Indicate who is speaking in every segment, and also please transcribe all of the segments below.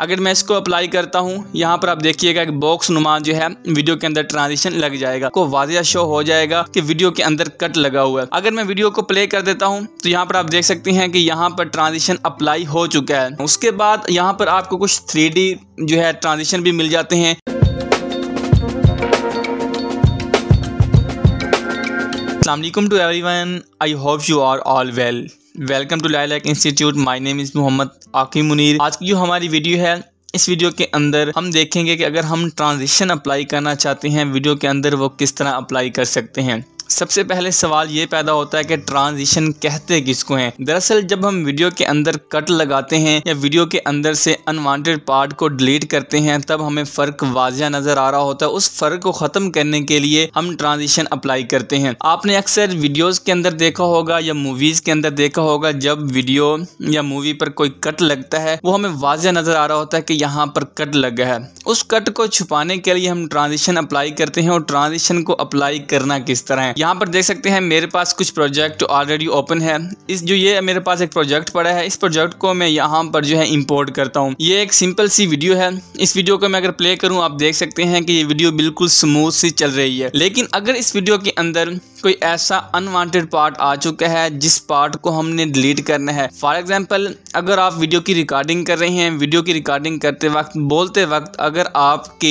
Speaker 1: अगर मैं इसको अप्लाई करता हूँ यहाँ पर आप देखिएगा एक बॉक्स नुमा जो है वीडियो के अंदर ट्रांजिशन लग जाएगा को वाजिया शो हो जाएगा कि वीडियो के अंदर कट लगा हुआ है अगर मैं वीडियो को प्ले कर देता हूँ तो यहाँ पर आप देख सकते हैं कि यहाँ पर ट्रांजिशन अप्लाई हो चुका है उसके बाद यहाँ पर आपको कुछ थ्री जो है ट्रांजिशन भी मिल जाते हैं to everyone I hope you are all well welcome to lilac institute my name is Mohammad Aaki Munir आज की जो हमारी वीडियो है इस वीडियो के अंदर हम देखेंगे कि अगर हम ट्रांजिशन अप्लाई करना चाहते हैं वीडियो के अंदर वो किस तरह अप्लाई कर सकते हैं सबसे पहले सवाल ये पैदा होता है कि ट्रांजिशन कहते किसको हैं दरअसल जब हम वीडियो के अंदर कट लगाते हैं या वीडियो के अंदर से अनवांटेड पार्ट को डिलीट करते हैं तब हमें फ़र्क वाजिया नज़र आ रहा होता है उस फ़र्क को ख़त्म करने के लिए हम ट्रांजिशन अप्लाई करते हैं आपने अक्सर वीडियोज के अंदर देखा होगा या मूवीज़ के अंदर देखा होगा जब वीडियो या मूवी पर कोई कट लगता है वो हमें वाजिया नज़र आ रहा होता है कि यहाँ पर कट लग गया है उस कट को छुपाने के लिए हम ट्रांजिशन अप्लाई करते हैं और ट्रांजिशन को अप्लाई करना किस तरह है यहाँ पर देख सकते हैं मेरे पास कुछ प्रोजेक्ट ऑलरेडी ओपन है इस जो ये मेरे पास एक प्रोजेक्ट पड़ा है इस प्रोजेक्ट को मैं यहाँ पर जो है इम्पोर्ट करता हूँ ये एक सिंपल सी वीडियो है इस वीडियो को मैं अगर प्ले करूँ आप देख सकते हैं कि ये वीडियो बिल्कुल स्मूथ सी चल रही है लेकिन अगर इस वीडियो के अंदर कोई ऐसा अनवांटेड पार्ट आ चुका है जिस पार्ट को हमने डिलीट करना है फॉर एग्जाम्पल अगर आप वीडियो की रिकॉर्डिंग कर रहे हैं वीडियो की रिकॉर्डिंग करते वक्त बोलते वक्त अगर आपके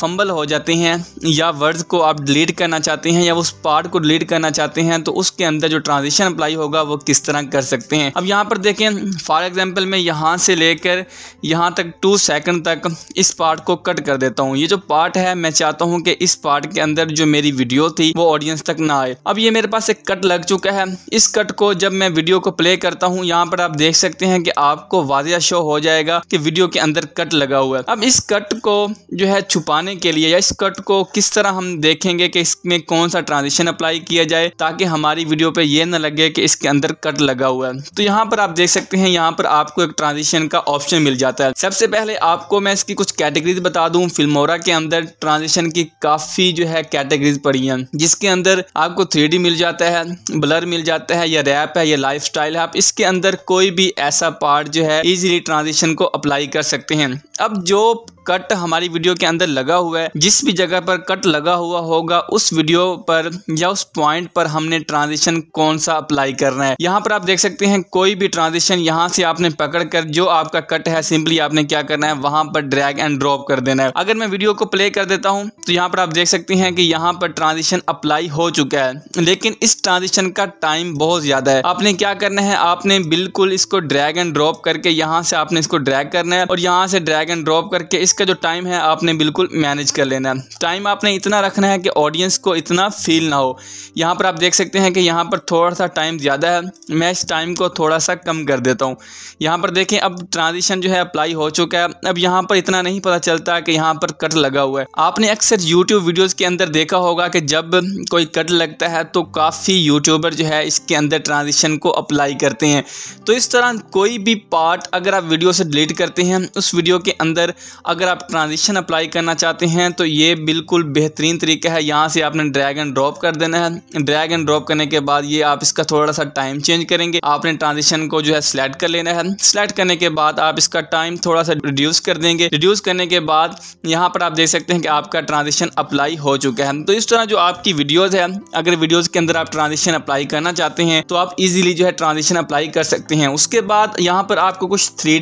Speaker 1: फंबल हो जाते हैं या वर्ड्स को आप डिलीट करना चाहते हैं या उस पार्ट को डिलीट करना चाहते हैं तो उसके अंदर जो ट्रांजिशन अप्लाई होगा वो किस तरह कर सकते हैं अब यहाँ पर देखें फॉर एग्जाम्पल मैं यहाँ से लेकर यहाँ तक टू सेकेंड तक इस पार्ट को कट कर देता हूँ ये जो पार्ट है मैं चाहता हूँ कि इस पार्ट के अंदर जो मेरी वीडियो थी वो ऑडियंस तक ना आए अब ये मेरे पास एक कट लग चुका है इस कट को जब मैं वीडियो को प्ले करता हूँ यहाँ पर आप देख सकते हैं कि आपको वाजिया शो हो जाएगा कि वीडियो के अंदर कट लगा हुआ है अब इस कट को जो है छुपाने के लिए या इस कट को किस तरह हम देखेंगे कि इसमें कौन सा ट्रांजिशन अप्लाई किया जाए ताकि हमारी वीडियो पे ये ना लगे कि इसके अंदर कट लगा हुआ है तो यहाँ पर आप देख सकते हैं यहाँ पर आपको एक ट्रांजिशन का ऑप्शन मिल जाता है सबसे पहले आपको मैं इसकी कुछ कैटेगरीज बता दूँ फिल्मोरा के अंदर ट्रांजिशन की काफ़ी जो है कैटेगरीज पड़ी हैं जिसके अंदर आप आपको थ्री मिल जाता है ब्लर मिल जाता है या रैप है या लाइफ है आप इसके अंदर कोई भी ऐसा पार्ट जो है ईजिली ट्रांजिशन को अप्लाई कर सकते हैं अब जो कट हमारी वीडियो के अंदर लगा हुआ है जिस भी जगह पर कट लगा हुआ होगा उस वीडियो पर या उस पॉइंट पर हमने ट्रांजिशन कौन सा अप्लाई करना है यहाँ पर आप देख सकते हैं कोई भी ट्रांजिशन यहाँ से आपने पकड़ कर जो आपका कट है सिंपली आपने क्या करना है वहां पर ड्रैग एंड ड्रॉप कर देना है अगर मैं वीडियो को प्ले कर देता हूँ तो यहाँ पर आप देख सकते हैं कि यहाँ पर ट्रांजिशन अप्लाई हो चुका है लेकिन इस ट्रांजिशन का टाइम बहुत ज्यादा है आपने क्या करना है आपने बिल्कुल इसको ड्रैग एंड ड्रॉप करके यहाँ से आपने इसको ड्रैग करना है और यहाँ से ड्रैग ड्रैग एंड ड्रॉप करके इसका जो टाइम है आपने बिल्कुल मैनेज कर लेना है टाइम आपने इतना रखना है कि ऑडियंस को इतना फील ना हो यहाँ पर आप देख सकते हैं कि यहाँ पर थोड़ा सा टाइम ज़्यादा है मैं इस टाइम को थोड़ा सा कम कर देता हूँ यहाँ पर देखें अब ट्रांजिशन जो है अप्लाई हो चुका है अब यहाँ पर इतना नहीं पता चलता कि यहाँ पर कट लगा हुआ है आपने अक्सर यूट्यूब वीडियोज़ के अंदर देखा होगा कि जब कोई कट लगता है तो काफ़ी यूट्यूबर जो है इसके अंदर ट्रांजिशन को अप्लाई करते हैं तो इस तरह कोई भी पार्ट अगर आप वीडियो से डिलीट करते हैं उस वीडियो के अंदर अगर आप ट्रांजिशन अप्लाई करना चाहते हैं तो ये बिल्कुल बेहतरीन तरीका है यहाँ से आपने ड्रैग एंड ड्रॉप कर देना है ड्रैग एंड ड्रॉप करने के बाद ये आप इसका थोड़ा सा टाइम चेंज करेंगे आपने ट्रांजिशन को जो है सिलेक्ट कर लेना है सिलेक्ट करने के बाद आप इसका टाइम थोड़ा सा रिड्यूस कर देंगे रिड्यूस करने के बाद यहाँ पर आप देख सकते हैं कि आपका ट्रांजिशन अप्लाई हो चुका है तो इस तरह जो आपकी वीडियोज़ है अगर वीडियोज़ के अंदर आप ट्रांजिशन अप्लाई करना चाहते हैं तो आप इजिली जो है ट्रांजिशन अप्लाई कर सकते हैं उसके बाद यहाँ पर आपको कुछ थ्री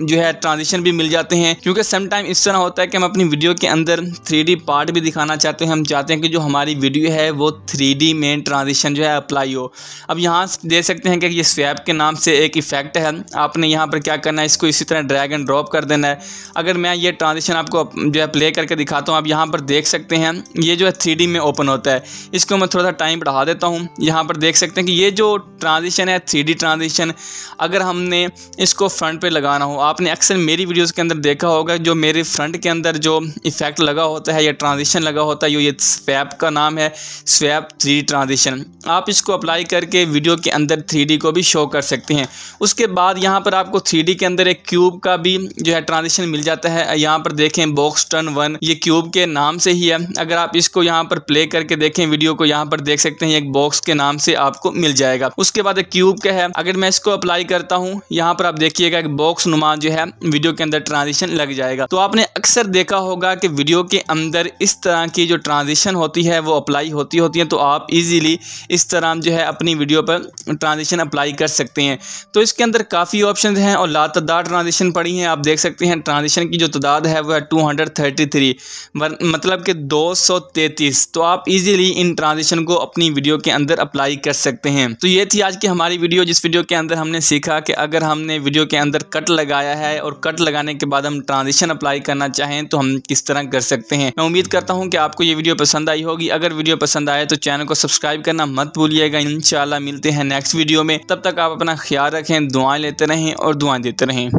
Speaker 1: जो है ट्रांजिशन भी मिल जाते हैं क्योंकि समटाइम इस तरह होता है कि हम अपनी वीडियो के अंदर थ्री पार्ट भी दिखाना चाहते हैं हम चाहते हैं कि जो हमारी वीडियो है वो थ्री में ट्रांजिशन जो है अप्लाई हो अब यहाँ देख सकते हैं कि ये स्वैप के नाम से एक इफेक्ट है आपने यहाँ पर क्या करना है इसको इसी तरह ड्रैग एंड ड्रॉप कर देना है अगर मैं ये ट्रांजिशन आपको जो है प्ले करके दिखाता हूँ आप यहाँ पर देख सकते हैं ये जो है थ्री में ओपन होता है इसको मैं थोड़ा सा टाइम बढ़ा देता हूँ यहाँ पर देख सकते हैं कि ये जो ट्रांजिशन है थ्री ट्रांजिशन अगर हमने इसको फ्रंट पर लगाना हो आपने अक्सर मेरी वीडियोस के अंदर देखा होगा जो मेरे फ्रंट के अंदर जो इफेक्ट लगा होता है या ट्रांजिशन लगा होता है ये स्वैप का नाम है स्वैप थ्री ट्रांजिशन आप इसको अप्लाई करके वीडियो के अंदर थ्री को भी शो कर सकते हैं उसके बाद यहाँ पर आपको थ्री के अंदर एक क्यूब का भी जो है ट्रांजिशन मिल जाता है यहाँ पर देखें बॉक्स टर्न वन ये क्यूब के नाम से ही है अगर आप इसको यहाँ पर प्ले करके देखें वीडियो को यहाँ पर देख सकते हैं एक बॉक्स के नाम से आपको मिल जाएगा उसके बाद एक क्यूब का है अगर मैं इसको अप्लाई करता हूँ यहाँ पर आप देखिएगा एक बॉक्स नुमा जो है वीडियो के अंदर ट्रांजिशन लग जाएगा तो आपने अक्सर देखा होगा कि वीडियो के अंदर इस तरह की जो ट्रांजिशन होती है वो अप्लाई होती होती हैं तो आप इजीली इस तरह जो है अपनी वीडियो पर ट्रांजिशन अप्लाई कर सकते हैं तो इसके अंदर काफ़ी ऑप्शन हैं और ला लातदार ट्रांजिशन पड़ी हैं आप देख सकते हैं ट्रांजिशन की जो तादाद है वह टू हंड्रेड थर्टी थ्री मतलब कि दो सौ तैंतीस तो आप इजीली इन ट्रांजिशन को अपनी वीडियो के अंदर अप्लाई कर सकते हैं तो ये थी आज की हमारी वीडियो जिस वीडियो के अंदर हमने सीखा कि अगर हमने वीडियो के अंदर कट लगाया आया है और कट लगाने के बाद हम ट्रांजिशन अप्लाई करना चाहें तो हम किस तरह कर सकते हैं मैं उम्मीद करता हूँ कि आपको ये वीडियो पसंद आई होगी अगर वीडियो पसंद आए तो चैनल को सब्सक्राइब करना मत भूलिएगा इन मिलते हैं नेक्स्ट वीडियो में तब तक आप अपना ख्याल रखें दुआएं लेते रहें और दुआएं देते रहें